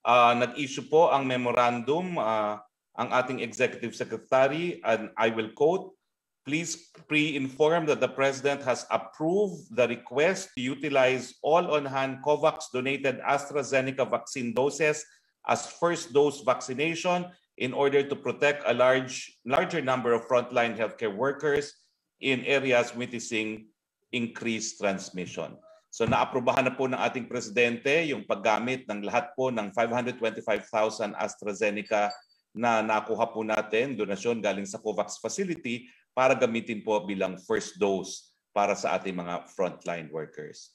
Uh, nag-issue po ang memorandum uh, ang ating Executive Secretary and I will quote, Please pre-inform that the President has approved the request to utilize all on-hand COVAX donated AstraZeneca vaccine doses as first dose vaccination in order to protect a large, larger number of frontline healthcare workers in areas witnessing increased transmission. So naaprubahan na po ng ating presidente yung paggamit ng lahat po ng 525,000 AstraZeneca na nakuha po natin, donasyon galing sa COVAX facility para gamitin po bilang first dose para sa ating mga frontline workers.